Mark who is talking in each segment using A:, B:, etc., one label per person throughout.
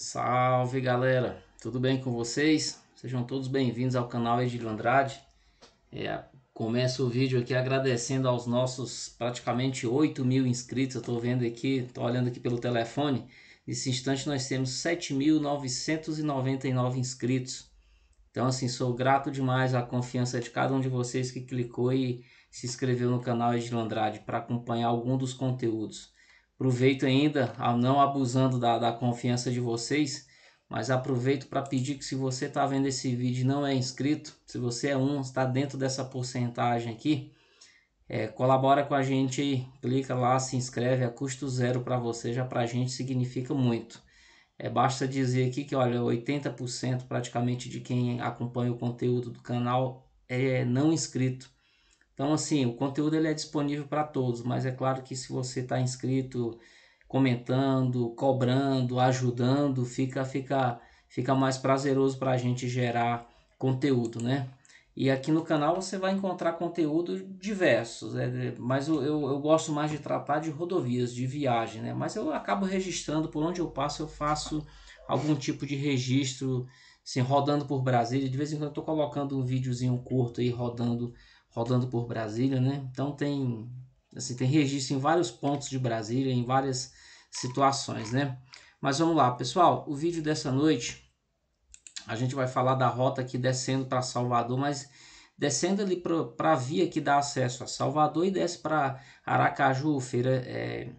A: Salve galera, tudo bem com vocês? Sejam todos bem-vindos ao canal Edil Andrade. É, começo o vídeo aqui agradecendo aos nossos praticamente 8 mil inscritos. Eu estou vendo aqui, estou olhando aqui pelo telefone. Nesse instante nós temos 7.999 inscritos. Então assim, sou grato demais à confiança de cada um de vocês que clicou e se inscreveu no canal Edil Andrade para acompanhar algum dos conteúdos. Aproveito ainda, não abusando da, da confiança de vocês, mas aproveito para pedir que se você está vendo esse vídeo e não é inscrito, se você é um, está dentro dessa porcentagem aqui, é, colabora com a gente aí, clica lá, se inscreve, é custo zero para você, já para a gente significa muito. É, basta dizer aqui que olha, 80% praticamente de quem acompanha o conteúdo do canal é não inscrito. Então, assim, o conteúdo ele é disponível para todos, mas é claro que se você está inscrito, comentando, cobrando, ajudando, fica, fica, fica mais prazeroso para a gente gerar conteúdo, né? E aqui no canal você vai encontrar conteúdo diversos, né? mas eu, eu, eu, gosto mais de tratar de rodovias, de viagem, né? Mas eu acabo registrando, por onde eu passo, eu faço algum tipo de registro, assim, rodando por Brasília. De vez em quando eu estou colocando um videozinho curto aí rodando rodando por Brasília, né? Então tem assim, tem registro em vários pontos de Brasília, em várias situações, né? Mas vamos lá, pessoal, o vídeo dessa noite a gente vai falar da rota aqui descendo para Salvador, mas descendo ali para a via que dá acesso a Salvador e desce para Aracaju, Feira, é,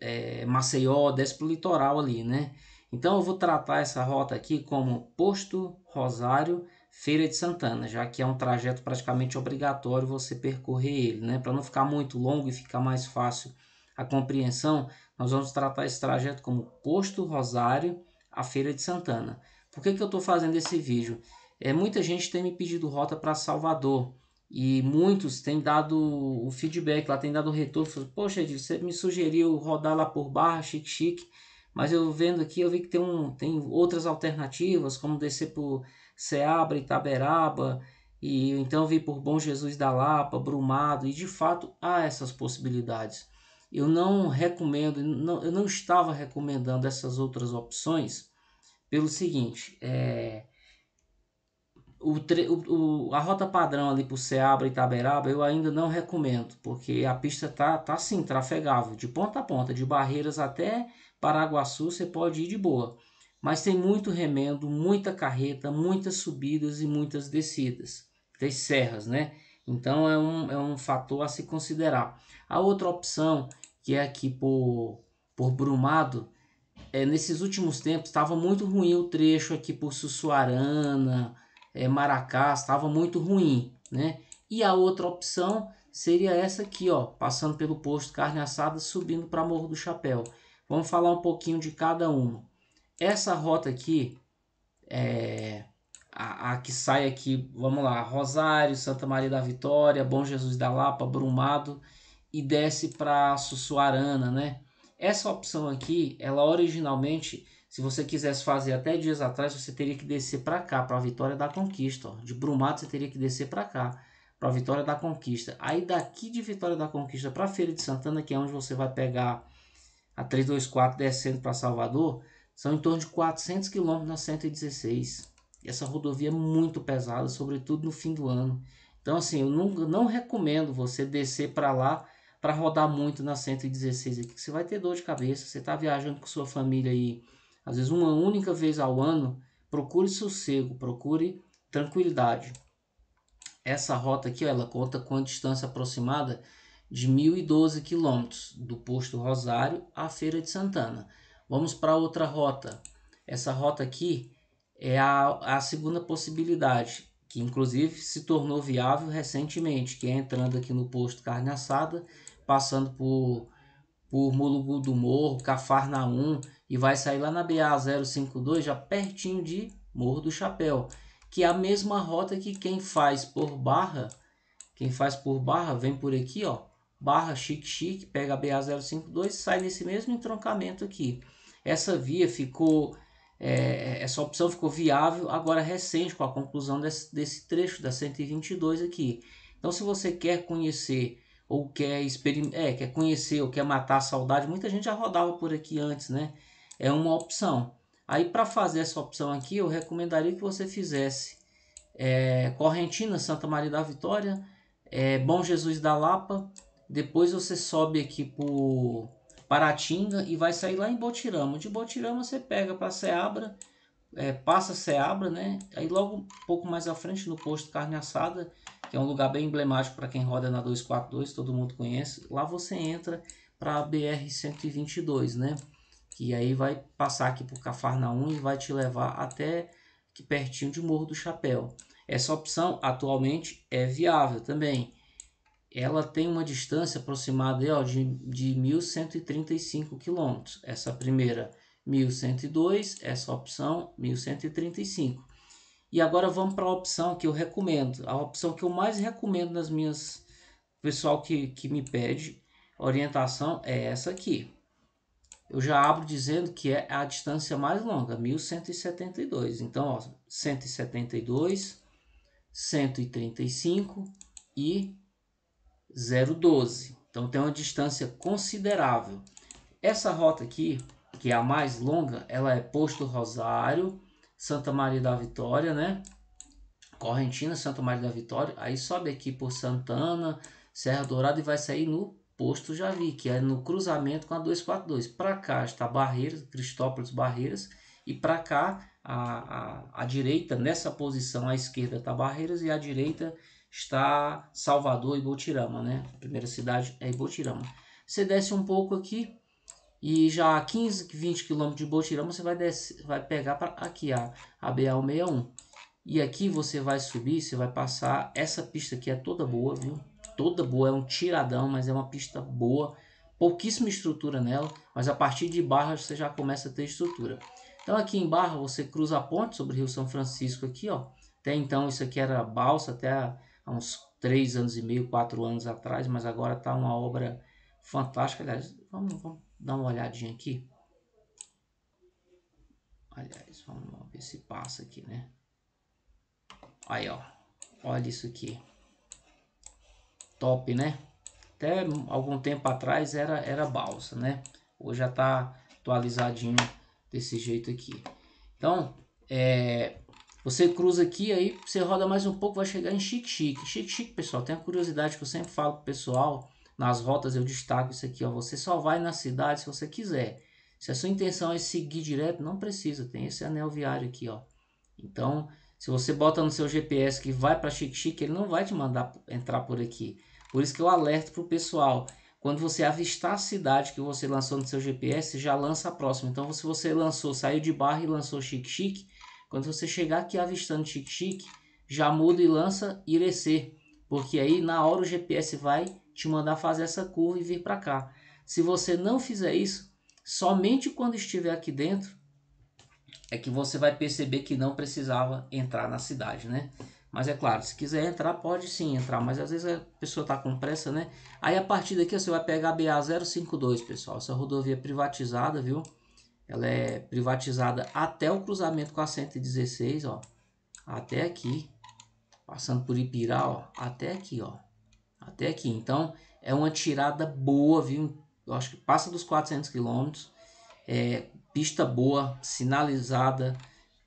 A: é, Maceió, desce para o litoral ali, né? Então eu vou tratar essa rota aqui como Posto Rosário, Feira de Santana, já que é um trajeto praticamente obrigatório você percorrer ele, né? Para não ficar muito longo e ficar mais fácil a compreensão, nós vamos tratar esse trajeto como Posto Rosário a Feira de Santana. Por que, que eu estou fazendo esse vídeo? É, muita gente tem me pedido rota para Salvador e muitos têm dado o feedback, lá tem dado o retorno, falando, poxa Edil, você me sugeriu rodar lá por Barra, Chique Chique, mas eu vendo aqui, eu vi que tem, um, tem outras alternativas, como descer por e Itaberaba, e então vim por Bom Jesus da Lapa, Brumado, e de fato há essas possibilidades. Eu não recomendo, não, eu não estava recomendando essas outras opções pelo seguinte, é, o, o, a rota padrão ali para o e Itaberaba eu ainda não recomendo, porque a pista tá, tá sim trafegável, de ponta a ponta, de Barreiras até Paraguaçu você pode ir de boa mas tem muito remendo, muita carreta, muitas subidas e muitas descidas, tem serras, né? Então é um, é um fator a se considerar. A outra opção, que é aqui por, por Brumado, é, nesses últimos tempos estava muito ruim o trecho aqui por Sussuarana, é, Maracá, estava muito ruim, né? E a outra opção seria essa aqui, ó, passando pelo posto Carne Assada, subindo para Morro do Chapéu. Vamos falar um pouquinho de cada uma. Essa rota aqui, é, a, a, que sai aqui, vamos lá, Rosário, Santa Maria da Vitória, Bom Jesus da Lapa, Brumado e desce para Sussuarana, né? Essa opção aqui, ela originalmente, se você quisesse fazer até dias atrás, você teria que descer para cá, para a Vitória da Conquista. Ó. De Brumado você teria que descer para cá, para a Vitória da Conquista. Aí daqui de Vitória da Conquista para Feira de Santana, que é onde você vai pegar a 324 descendo para Salvador, são em torno de 400 km na 116. E essa rodovia é muito pesada, sobretudo no fim do ano. Então, assim, eu não, não recomendo você descer para lá para rodar muito na 116 aqui, você vai ter dor de cabeça. Você está viajando com sua família aí, às vezes uma única vez ao ano. Procure sossego, procure tranquilidade. Essa rota aqui, ó, ela conta com a distância aproximada de 1.012 quilômetros do posto Rosário à Feira de Santana. Vamos para outra rota. Essa rota aqui é a, a segunda possibilidade, que inclusive se tornou viável recentemente, que é entrando aqui no posto Carne Assada, passando por, por Mulugu do Morro, Cafarnaum, e vai sair lá na BA-052, já pertinho de Morro do Chapéu, que é a mesma rota que quem faz por Barra, quem faz por Barra, vem por aqui, ó, Barra Chique Chique, pega a BA-052 sai nesse mesmo entroncamento aqui. Essa via ficou, é, essa opção ficou viável agora recente com a conclusão desse, desse trecho da 122 aqui. Então, se você quer conhecer ou quer, é, quer conhecer ou quer matar a saudade, muita gente já rodava por aqui antes, né? É uma opção. Aí, para fazer essa opção aqui, eu recomendaria que você fizesse é, Correntina, Santa Maria da Vitória, é, Bom Jesus da Lapa. Depois você sobe aqui por Paratinga e vai sair lá em Botirama. De Botirama você pega para Seabra, é, passa Seabra, né? Aí logo um pouco mais à frente no posto Carne Assada, que é um lugar bem emblemático para quem roda na 242, todo mundo conhece. Lá você entra para a BR 122, né? Que aí vai passar aqui por Cafarnaum e vai te levar até que pertinho de Morro do Chapéu. Essa opção atualmente é viável também ela tem uma distância aproximada ó, de, de 1.135 quilômetros. Essa primeira, 1.102, essa opção, 1.135. E agora vamos para a opção que eu recomendo, a opção que eu mais recomendo nas minhas pessoal que, que me pede orientação é essa aqui. Eu já abro dizendo que é a distância mais longa, 1172. Então, ó, 172, 135 e 0,12. Então tem uma distância considerável. Essa rota aqui, que é a mais longa, ela é Posto Rosário, Santa Maria da Vitória, né? Correntina, Santa Maria da Vitória, aí sobe aqui por Santana, Serra Dourada e vai sair no Posto Javi, que é no cruzamento com a 242. Para cá está Barreiras, Cristópolis Barreiras, e para cá, a a direita, nessa posição, à esquerda está Barreiras e à direita está Salvador e Botirama, né? A primeira cidade é Botirama. Você desce um pouco aqui e já a 15, 20 quilômetros de Botirama você vai descer, vai pegar para aqui a, a ba 61 E aqui você vai subir, você vai passar. Essa pista aqui é toda boa, viu? Toda boa, é um tiradão, mas é uma pista boa. Pouquíssima estrutura nela, mas a partir de Barra você já começa a ter estrutura. Então aqui em Barra você cruza a ponte sobre o Rio São Francisco aqui, ó. Até então isso aqui era balsa, até há uns três anos e meio, quatro anos atrás, mas agora está uma obra fantástica. Aliás, vamos, vamos, dar uma olhadinha aqui. Aliás, vamos ver se passa aqui, né? Aí, ó. Olha isso aqui. Top, né? Até algum tempo atrás era, era balsa, né? Hoje já está atualizadinho desse jeito aqui. Então, é, você cruza aqui, aí você roda mais um pouco, vai chegar em Chique Chique. Chique Chique, pessoal, tem a curiosidade que eu sempre falo pro pessoal, nas rotas eu destaco isso aqui, ó, você só vai na cidade se você quiser. Se a sua intenção é seguir direto, não precisa, tem esse anel viário aqui, ó. Então, se você bota no seu GPS que vai para Chique Chique, ele não vai te mandar entrar por aqui. Por isso que eu alerto pro pessoal, quando você avistar a cidade que você lançou no seu GPS, já lança a próxima. Então, se você lançou, saiu de barra e lançou Chique Chique, quando você chegar aqui avistando Chique-Chique, já muda e lança Irecê, porque aí na hora o GPS vai te mandar fazer essa curva e vir para cá. Se você não fizer isso, somente quando estiver aqui dentro é que você vai perceber que não precisava entrar na cidade, né? Mas é claro, se quiser entrar, pode sim entrar, mas às vezes a pessoa está com pressa, né? Aí a partir daqui você vai pegar a BA052, pessoal. Essa rodovia privatizada, viu? ela é privatizada até o cruzamento com a 116, ó, até aqui, passando por Ipirá, ó, até aqui, ó, até aqui. Então, é uma tirada boa, viu? Eu acho que passa dos 400 quilômetros, é, pista boa, sinalizada,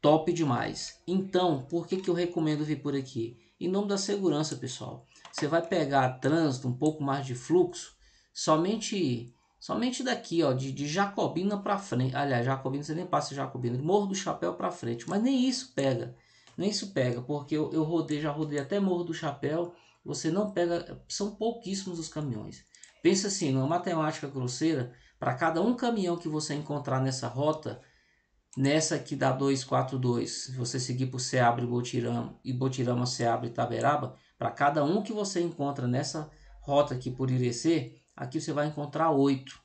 A: top demais. Então, por que, que eu recomendo vir por aqui? Em nome da segurança, pessoal. Você vai pegar trânsito, um pouco mais de fluxo, somente Somente daqui, ó, de, de Jacobina para frente. Aliás, Jacobina, você nem passa Jacobina, Morro do Chapéu para frente. Mas nem isso pega. Nem isso pega, porque eu, eu rodei, já rodei até Morro do Chapéu. Você não pega, são pouquíssimos os caminhões. Pensa assim, numa matemática grosseira, para cada um caminhão que você encontrar nessa rota, nessa que dá 242, se você seguir por Seabre e Botirama, e Botirama, Seabre e Taberaba, para cada um que você encontra nessa rota aqui por Irecê, aqui você vai encontrar oito.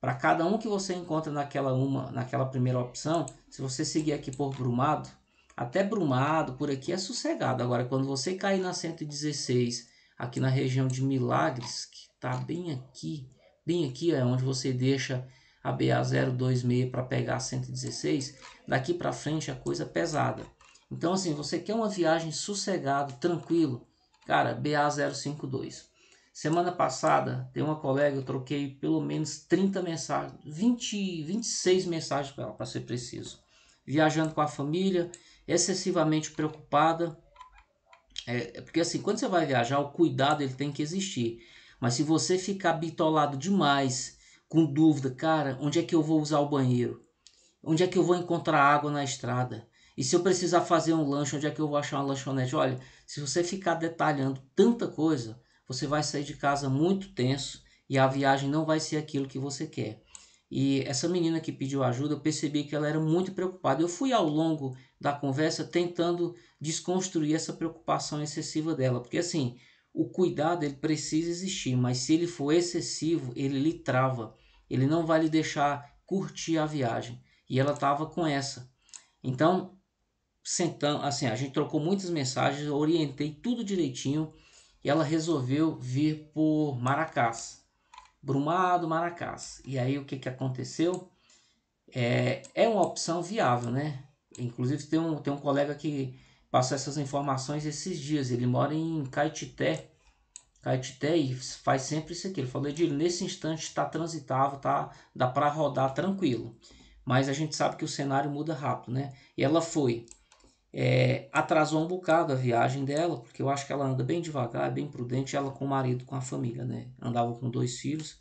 A: Para cada um que você encontra naquela, uma, naquela primeira opção, se você seguir aqui por Brumado, até Brumado, por aqui é sossegado. Agora, quando você cair na 116, aqui na região de Milagres, que está bem aqui, bem aqui é onde você deixa a BA026 para pegar a 116, daqui para frente a coisa é pesada. Então, assim, você quer uma viagem sossegado, tranquilo, cara, BA052. Semana passada, tem uma colega, eu troquei pelo menos 30 mensagens, 20, 26 mensagens para ela, para ser preciso. Viajando com a família, excessivamente preocupada. É, é, porque assim, quando você vai viajar, o cuidado ele tem que existir. Mas se você ficar bitolado demais, com dúvida, cara, onde é que eu vou usar o banheiro? Onde é que eu vou encontrar água na estrada? E se eu precisar fazer um lanche, onde é que eu vou achar uma lanchonete? Olha, se você ficar detalhando tanta coisa, você vai sair de casa muito tenso e a viagem não vai ser aquilo que você quer. E essa menina que pediu ajuda, eu percebi que ela era muito preocupada. Eu fui ao longo da conversa tentando desconstruir essa preocupação excessiva dela, porque assim, o cuidado ele precisa existir, mas se ele for excessivo, ele lhe trava. Ele não vai lhe deixar curtir a viagem. E ela estava com essa. Então, sentando, assim, a gente trocou muitas mensagens, orientei tudo direitinho e ela resolveu vir por Maracás, Brumado, Maracás. E aí o que, que aconteceu? É, é uma opção viável, né? Inclusive tem um, tem um colega que passou essas informações esses dias. Ele mora em Caetité, Caetité e faz sempre isso aqui. Ele falou, Edilho, nesse instante está transitável, tá, dá para rodar tranquilo. Mas a gente sabe que o cenário muda rápido, né? E ela foi é, atrasou um bocado a viagem dela, porque eu acho que ela anda bem devagar, bem prudente, ela com o marido, com a família, né? Andava com dois filhos.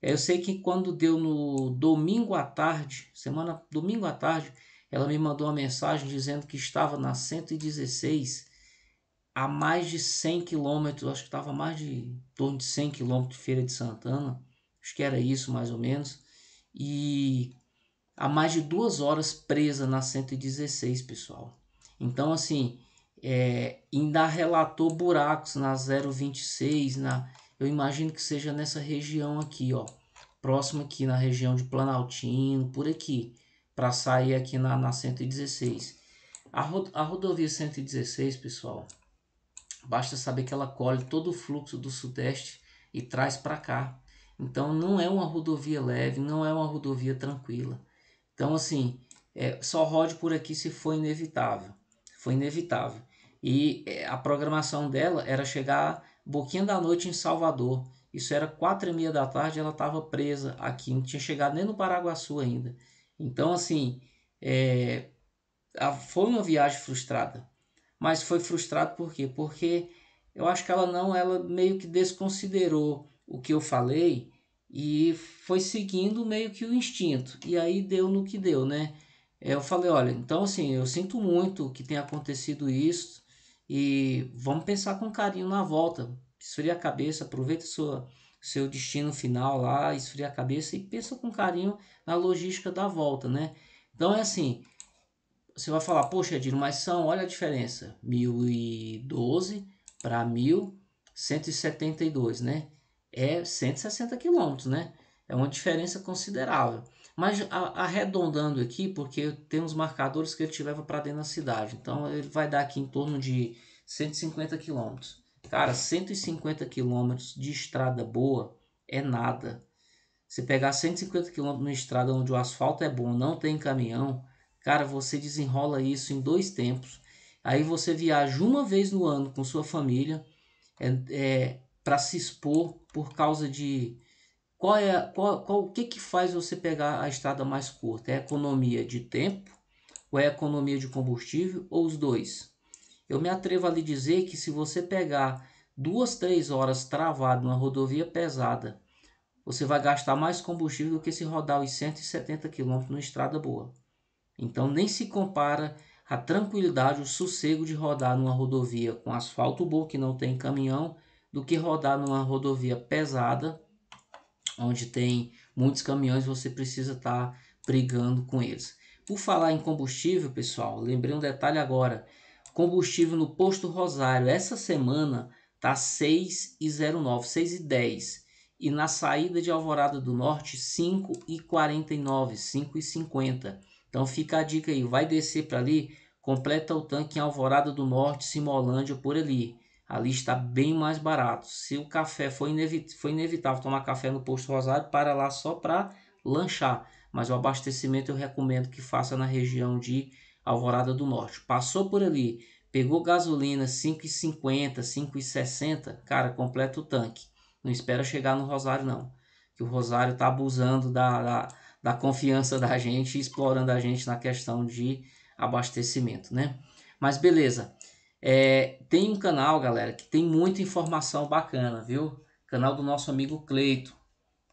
A: É, eu sei que quando deu no domingo à tarde, semana domingo à tarde, ela me mandou uma mensagem dizendo que estava na 116 a mais de 100 quilômetros, acho que estava mais de torno de 100 quilômetros de Feira de Santana, acho que era isso mais ou menos, e a mais de duas horas presa na 116, pessoal. Então, assim, é, ainda relatou buracos na 026, na, eu imagino que seja nessa região aqui, ó, próximo aqui na região de Planaltino, por aqui, para sair aqui na, na 116. A, ro, a rodovia 116, pessoal, basta saber que ela colhe todo o fluxo do Sudeste e traz para cá. Então, não é uma rodovia leve, não é uma rodovia tranquila. Então, assim, é, só rode por aqui se for inevitável foi inevitável. E é, a programação dela era chegar boquinha da noite em Salvador. Isso era quatro e meia da tarde, ela estava presa aqui, não tinha chegado nem no Paraguaçu ainda. Então, assim, é, foi uma viagem frustrada. Mas foi frustrado por quê? Porque eu acho que ela não, ela meio que desconsiderou o que eu falei e foi seguindo meio que o instinto. E aí deu no que deu, né? É, eu falei, olha, então assim, eu sinto muito que tenha acontecido isso e vamos pensar com carinho na volta. Esfria a cabeça, aproveita sua, seu destino final lá, esfria a cabeça e pensa com carinho na logística da volta, né? Então é assim, você vai falar, poxa, Edir, mas são, olha a diferença, 1012 para 1172, né? É 160 quilômetros, né? É uma diferença considerável. Mas arredondando aqui, porque tem uns marcadores que ele te leva para dentro da cidade. Então ele vai dar aqui em torno de 150 quilômetros. Cara, 150 quilômetros de estrada boa é nada. Se pegar 150 quilômetros numa estrada onde o asfalto é bom, não tem caminhão, cara, você desenrola isso em dois tempos. Aí você viaja uma vez no ano com sua família é, é para se expor por causa de qual é, qual, qual, o que, que faz você pegar a estrada mais curta? É a economia de tempo ou é a economia de combustível ou os dois? Eu me atrevo a lhe dizer que se você pegar duas, três horas travado numa rodovia pesada, você vai gastar mais combustível do que se rodar os 170 km numa estrada boa. Então nem se compara a tranquilidade, o sossego de rodar numa rodovia com asfalto bom que não tem caminhão, do que rodar numa rodovia pesada onde tem muitos caminhões, você precisa estar tá brigando com eles. Por falar em combustível, pessoal, lembrei um detalhe agora. Combustível no posto Rosário essa semana tá 6,09, 6,10 e na saída de Alvorada do Norte 5,49, 5,50. Então fica a dica aí, vai descer para ali, completa o tanque em Alvorada do Norte, Simolândia por ali ali está bem mais barato. Se o café foi, inevit foi inevitável tomar café no posto Rosário, para lá só para lanchar. Mas o abastecimento eu recomendo que faça na região de Alvorada do Norte. Passou por ali, pegou gasolina 5,50, 5,60, cara, completa o tanque. Não espera chegar no Rosário não, que o Rosário está abusando da, da, da confiança da gente, explorando a gente na questão de abastecimento, né? Mas beleza. É, tem um canal, galera, que tem muita informação bacana, viu? Canal do nosso amigo Cleito.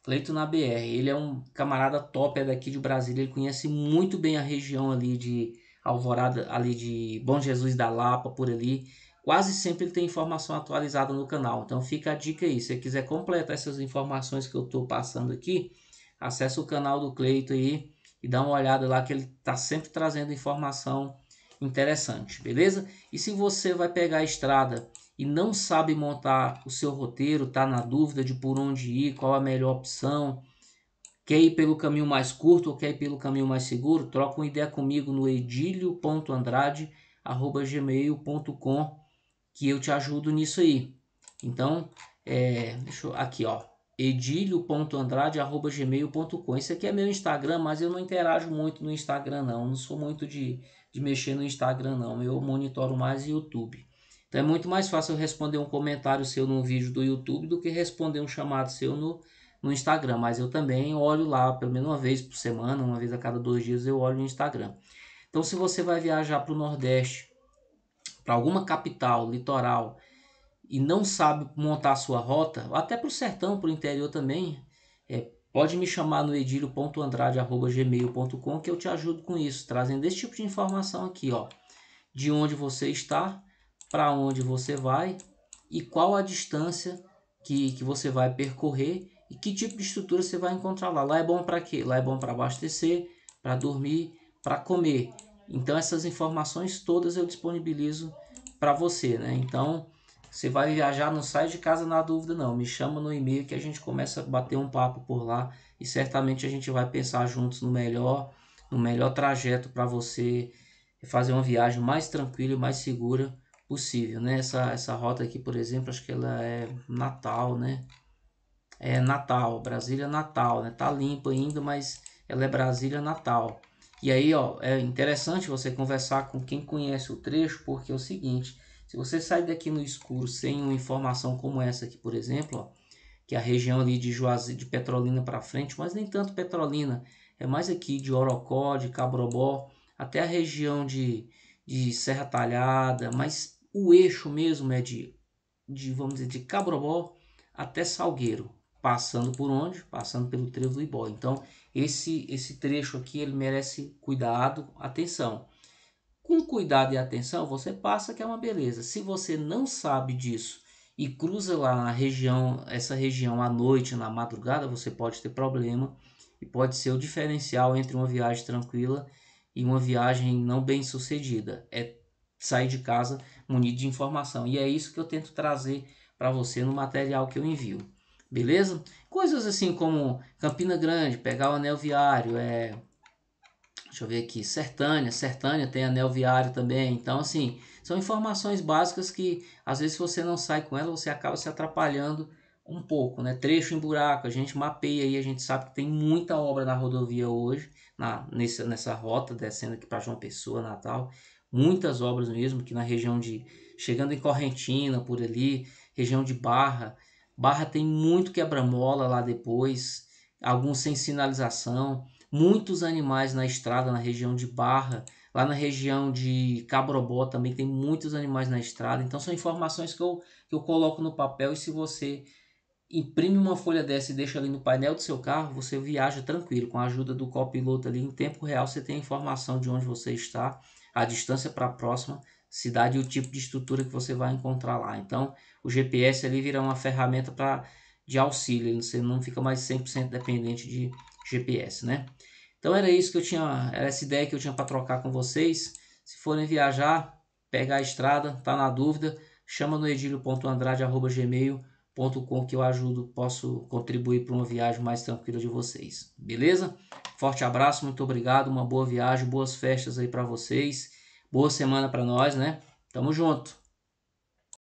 A: Cleito na BR. Ele é um camarada top, é daqui de Brasília. Ele conhece muito bem a região ali de Alvorada, ali de Bom Jesus da Lapa, por ali. Quase sempre ele tem informação atualizada no canal. Então fica a dica aí. Se você quiser completar essas informações que eu estou passando aqui, acessa o canal do Cleito aí e dá uma olhada lá que ele está sempre trazendo informação interessante, beleza? E se você vai pegar a estrada e não sabe montar o seu roteiro, tá na dúvida de por onde ir, qual a melhor opção, quer ir pelo caminho mais curto ou quer ir pelo caminho mais seguro, troca uma ideia comigo no edilio.andrade@gmail.com que eu te ajudo nisso aí. Então, é, deixa eu, aqui ó, edilio.andrade.gmail.com. Isso aqui é meu Instagram, mas eu não interajo muito no Instagram, não. Não sou muito de, de mexer no Instagram, não. Eu monitoro mais YouTube. Então é muito mais fácil eu responder um comentário seu num vídeo do YouTube do que responder um chamado seu no, no Instagram. Mas eu também olho lá, pelo menos uma vez por semana, uma vez a cada dois dias eu olho no Instagram. Então se você vai viajar para o Nordeste, para alguma capital, litoral, e não sabe montar sua rota, até para o sertão, para o interior também, é, pode me chamar no edilio.andrade.gmail.com que eu te ajudo com isso, trazendo esse tipo de informação aqui, ó, de onde você está, para onde você vai e qual a distância que, que você vai percorrer e que tipo de estrutura você vai encontrar lá. Lá é bom para quê? Lá é bom para abastecer, para dormir, para comer. Então essas informações todas eu disponibilizo para você, né? Então você vai viajar, não sai de casa na dúvida, não. Me chama no e-mail que a gente começa a bater um papo por lá e certamente a gente vai pensar juntos no melhor, no melhor trajeto para você fazer uma viagem mais tranquila e mais segura possível, né? Essa, essa rota aqui, por exemplo, acho que ela é Natal, né? É Natal, Brasília Natal, né? Tá limpa ainda, mas ela é Brasília Natal. E aí, ó, é interessante você conversar com quem conhece o trecho, porque é o seguinte, se você sair daqui no escuro sem uma informação como essa aqui, por exemplo, ó, que é a região ali de Juazeiro, de Petrolina para frente, mas nem tanto Petrolina, é mais aqui de Orocó, de Cabrobó, até a região de, de Serra Talhada, mas o eixo mesmo é de, de vamos dizer, de Cabrobó até Salgueiro, passando por onde? Passando pelo trevo do Ibó. Então, esse esse trecho aqui ele merece cuidado, atenção. Com cuidado e atenção, você passa que é uma beleza. Se você não sabe disso e cruza lá na região, essa região à noite, na madrugada, você pode ter problema e pode ser o diferencial entre uma viagem tranquila e uma viagem não bem sucedida. É sair de casa munido de informação. E é isso que eu tento trazer para você no material que eu envio. Beleza? Coisas assim como Campina Grande, pegar o anel viário, é Deixa eu ver aqui, Sertânia, Sertânia tem anel viário também. Então, assim, são informações básicas que às vezes se você não sai com ela, você acaba se atrapalhando um pouco, né? Trecho em buraco, a gente mapeia aí, a gente sabe que tem muita obra na rodovia hoje, na, nessa, nessa rota, descendo aqui para João Pessoa, Natal. Muitas obras mesmo, que na região de. chegando em Correntina, por ali, região de Barra. Barra tem muito quebra-mola lá depois, alguns sem sinalização muitos animais na estrada, na região de Barra, lá na região de Cabrobó também tem muitos animais na estrada. Então são informações que eu, que eu coloco no papel e se você imprime uma folha dessa e deixa ali no painel do seu carro, você viaja tranquilo. Com a ajuda do copiloto ali em tempo real, você tem a informação de onde você está, a distância para a próxima cidade e o tipo de estrutura que você vai encontrar lá. Então o GPS ali vira uma ferramenta para de auxílio, você não fica mais 100% dependente de GPS, né? Então era isso que eu tinha, era essa ideia que eu tinha para trocar com vocês. Se forem viajar, pegar a estrada, tá na dúvida, chama no gmail.com que eu ajudo, posso contribuir para uma viagem mais tranquila de vocês. Beleza? Forte abraço, muito obrigado, uma boa viagem, boas festas aí para vocês. Boa semana para nós, né? Tamo junto.